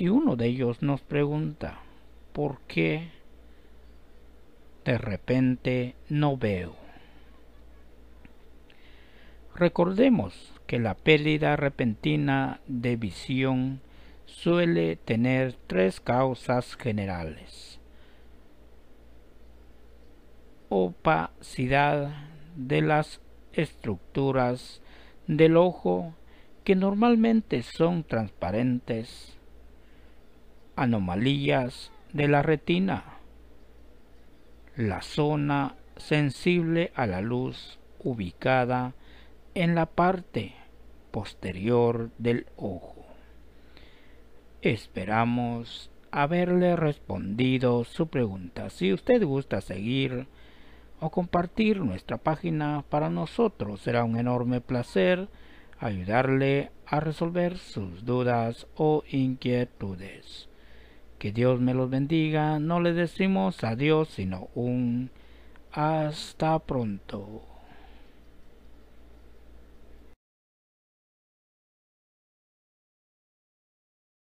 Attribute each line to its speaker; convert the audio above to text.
Speaker 1: Y uno de ellos nos pregunta, ¿por qué de repente no veo? Recordemos que la pérdida repentina de visión suele tener tres causas generales. Opacidad de las estructuras del ojo que normalmente son transparentes anomalías de la retina, la zona sensible a la luz ubicada en la parte posterior del ojo. Esperamos haberle respondido su pregunta. Si usted gusta seguir o compartir nuestra página, para nosotros será un enorme placer ayudarle a resolver sus dudas o inquietudes. Que Dios me los bendiga. No le decimos adiós, sino un hasta pronto.